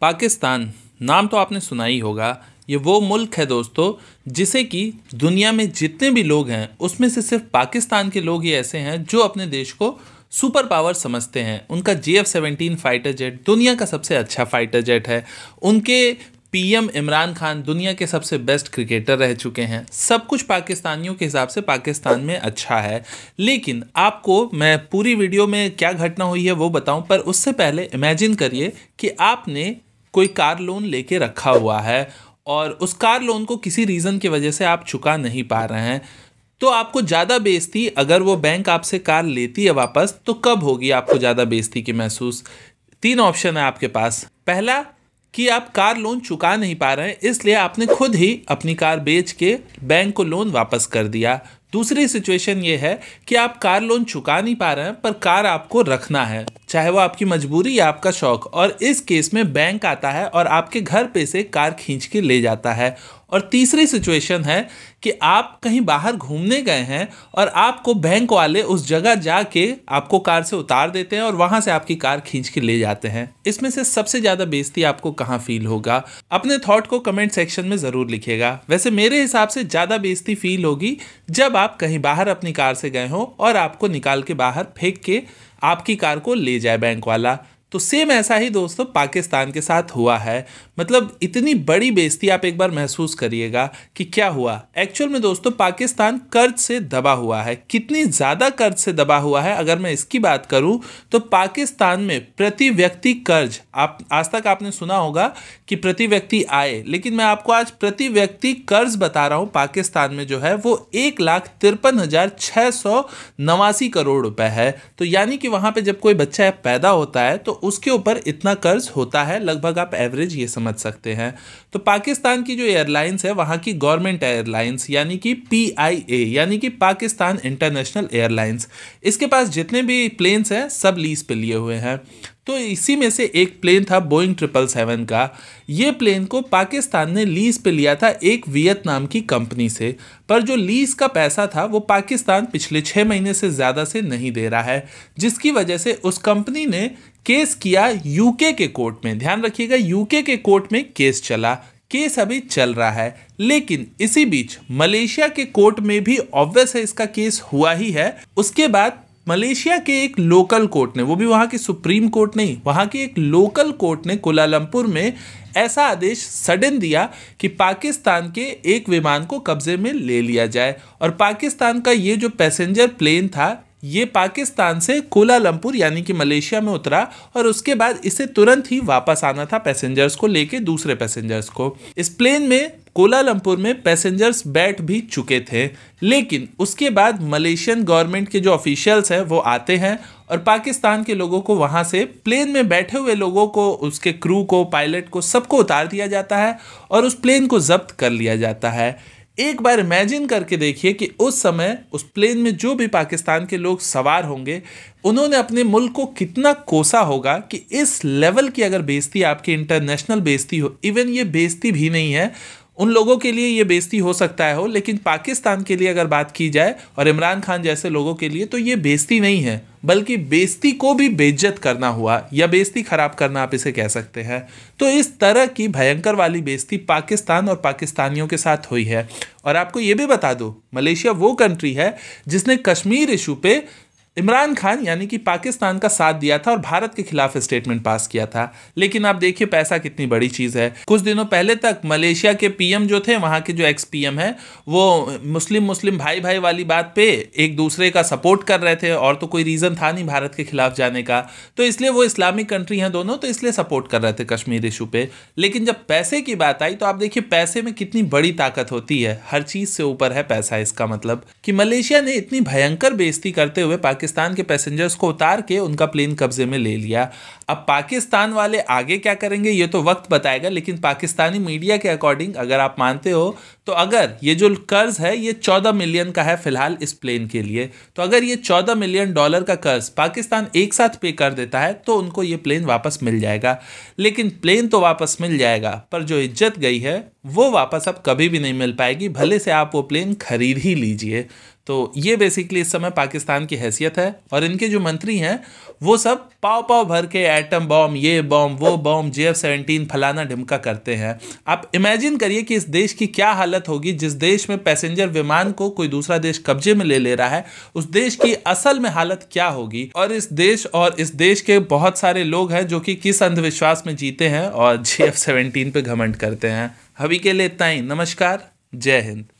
पाकिस्तान नाम तो आपने सुना ही होगा ये वो मुल्क है दोस्तों जिसे कि दुनिया में जितने भी लोग हैं उसमें से सिर्फ पाकिस्तान के लोग ही ऐसे हैं जो अपने देश को सुपर पावर समझते हैं उनका J F seventeen fighter jet दुनिया का सबसे अच्छा फाइटर जेट है उनके पीएम इमरान खान दुनिया के सबसे बेस्ट क्रिकेटर रह चुके हैं सब कुछ पाकिस्तानियों के हिसाब से पाकिस्तान में अच्छा है लेकिन आपको मैं पूरी वीडियो में क्या घटना हुई है वो बताऊं पर उससे पहले इमेजिन करिए कि आपने कोई कार लोन लेके रखा हुआ है और उस कार लोन को किसी रीज़न की वजह से आप चुका नहीं पा रहे हैं तो आपको ज़्यादा बेजती अगर वो बैंक आपसे कार लेती है वापस तो कब होगी आपको ज़्यादा बेजती की महसूस तीन ऑप्शन है आपके पास पहला कि आप कार लोन चुका नहीं पा रहे हैं इसलिए आपने खुद ही अपनी कार बेच के बैंक को लोन वापस कर दिया दूसरी सिचुएशन ये है कि आप कार लोन चुका नहीं पा रहे हैं पर कार आपको रखना है चाहे वो आपकी मजबूरी या आपका शौक और इस केस में बैंक आता है और आपके घर पे से कार खींच के ले जाता है और तीसरी सिचुएशन है कि आप कहीं बाहर घूमने गए हैं और आपको बैंक वाले उस जगह जाके आपको कार से उतार देते हैं और वहां से आपकी कार खींच के ले जाते हैं इसमें से सबसे ज़्यादा बेजती आपको कहाँ फील होगा अपने थॉट को कमेंट सेक्शन में ज़रूर लिखेगा वैसे मेरे हिसाब से ज़्यादा बेजती फील होगी जब आप कहीं बाहर अपनी कार से गए हो और आपको निकाल के बाहर फेंक के आपकी कार को ले जाए बैंक वाला तो सेम ऐसा ही दोस्तों पाकिस्तान के साथ हुआ है मतलब इतनी बड़ी बेइज्जती आप एक बार महसूस करिएगा कि क्या हुआ एक्चुअल में दोस्तों पाकिस्तान कर्ज से दबा हुआ है कितनी ज़्यादा कर्ज से दबा हुआ है अगर मैं इसकी बात करूं तो पाकिस्तान में प्रति व्यक्ति कर्ज आप आज तक आपने सुना होगा कि प्रति व्यक्ति आए लेकिन मैं आपको आज प्रति व्यक्ति कर्ज बता रहा हूँ पाकिस्तान में जो है वो एक लाख तिरपन हज़ार छः सौ नवासी करोड़ रुपए है तो यानी कि वहाँ पर जब कोई बच्चा पैदा होता है तो उसके ऊपर इतना कर्ज होता है लगभग आप एवरेज ये समझ सकते हैं तो पाकिस्तान की जो एयरलाइंस है वहाँ की गवर्नमेंट एयरलाइंस यानी कि पी यानी कि पाकिस्तान इंटरनेशनल एयरलाइंस इसके पास जितने भी प्लेन्स हैं सब लीज पर लिए हुए हैं तो इसी में से एक प्लेन था बोइंग ट्रिपल सेवन का ये प्लेन को पाकिस्तान ने लीज पे लिया था एक वियतनाम की कंपनी से पर जो लीज का पैसा था वो पाकिस्तान पिछले छः महीने से ज़्यादा से नहीं दे रहा है जिसकी वजह से उस कंपनी ने केस किया यूके के कोर्ट में ध्यान रखिएगा यूके के कोर्ट में केस चला केस अभी चल रहा है लेकिन इसी बीच मलेशिया के कोर्ट में भी ऑब्वियस है इसका केस हुआ ही है उसके बाद मलेशिया के एक लोकल कोर्ट ने वो भी वहाँ की सुप्रीम कोर्ट नहीं वहाँ की एक लोकल कोर्ट ने कोलालमपुर में ऐसा आदेश सडन दिया कि पाकिस्तान के एक विमान को कब्जे में ले लिया जाए और पाकिस्तान का ये जो पैसेंजर प्लेन था ये पाकिस्तान से कोलालमपुर यानी कि मलेशिया में उतरा और उसके बाद इसे तुरंत ही वापस आना था पैसेंजर्स को लेके दूसरे पैसेंजर्स को इस प्लेन में कोलालमपुर में पैसेंजर्स बैठ भी चुके थे लेकिन उसके बाद मलेशियन गवर्नमेंट के जो ऑफिशियल्स हैं वो आते हैं और पाकिस्तान के लोगों को वहाँ से प्लेन में बैठे हुए लोगों को उसके क्रू को पायलट को सबको उतार दिया जाता है और उस प्लेन को जब्त कर लिया जाता है एक बार इमेजिन करके देखिए कि उस समय उस प्लेन में जो भी पाकिस्तान के लोग सवार होंगे उन्होंने अपने मुल्क को कितना कोसा होगा कि इस लेवल की अगर बेइज्जती आपकी इंटरनेशनल बेइज्जती हो इवन ये बेइज्जती भी नहीं है उन लोगों के लिए ये बेजती हो सकता है हो लेकिन पाकिस्तान के लिए अगर बात की जाए और इमरान खान जैसे लोगों के लिए तो ये बेजती नहीं है बल्कि बेजती को भी बेज्जत करना हुआ या बेजती खराब करना आप इसे कह सकते हैं तो इस तरह की भयंकर वाली बेजती पाकिस्तान और पाकिस्तानियों के साथ हुई है और आपको ये भी बता दो मलेशिया वो कंट्री है जिसने कश्मीर इशू पे इमरान खान यानी कि पाकिस्तान का साथ दिया था और भारत के खिलाफ स्टेटमेंट पास किया था लेकिन आप देखिए पैसा कितनी बड़ी चीज़ है कुछ दिनों पहले तक मलेशिया के पीएम जो थे वहाँ के जो एक्स पीएम हैं वो मुस्लिम मुस्लिम भाई भाई वाली बात पे एक दूसरे का सपोर्ट कर रहे थे और तो कोई रीज़न था नहीं भारत के खिलाफ जाने का तो इसलिए वो इस्लामिक कंट्री हैं दोनों तो इसलिए सपोर्ट कर रहे थे कश्मीर इशू पर लेकिन जब पैसे की बात आई तो आप देखिए पैसे में कितनी बड़ी ताकत होती है हर चीज़ से ऊपर है पैसा इसका मतलब कि मलेशिया ने इतनी भयंकर बेजती करते हुए पाकिस्तान के पैसेंजर्स को उतार के उनका प्लेन कब्जे में ले लिया अब पाकिस्तान वाले आगे क्या करेंगे ये तो वक्त बताएगा लेकिन पाकिस्तानी मीडिया के अकॉर्डिंग अगर आप मानते हो तो अगर ये जो कर्ज है ये चौदह मिलियन का है फिलहाल इस प्लेन के लिए तो अगर ये चौदह मिलियन डॉलर का कर्ज पाकिस्तान एक साथ पे कर देता है तो उनको ये प्लेन वापस मिल जाएगा लेकिन प्लेन तो वापस मिल जाएगा पर जो इज्जत गई है वो वापस अब कभी भी नहीं मिल पाएगी भले से आप वो प्लेन खरीद ही लीजिए तो ये बेसिकली इस समय पाकिस्तान की हैसियत है और इनके जो मंत्री हैं वो सब पाव पाव भर के एटम बॉम्ब ये बॉम्ब वो बॉम्ब जे एफ सेवेंटीन फलाना ढिमका करते हैं आप इमेजिन करिए कि इस देश की क्या हालत भारत होगी जिस देश में पैसेंजर विमान को कोई दूसरा देश कब्जे में ले ले रहा है उस देश की असल में हालत क्या होगी और इस देश और इस देश के बहुत सारे लोग हैं जो कि किस अंधविश्वास में जीते हैं और जी एफ सेवेंटीन पे घमंड करते हैं अभी के लिए इतना ही नमस्कार जय हिंद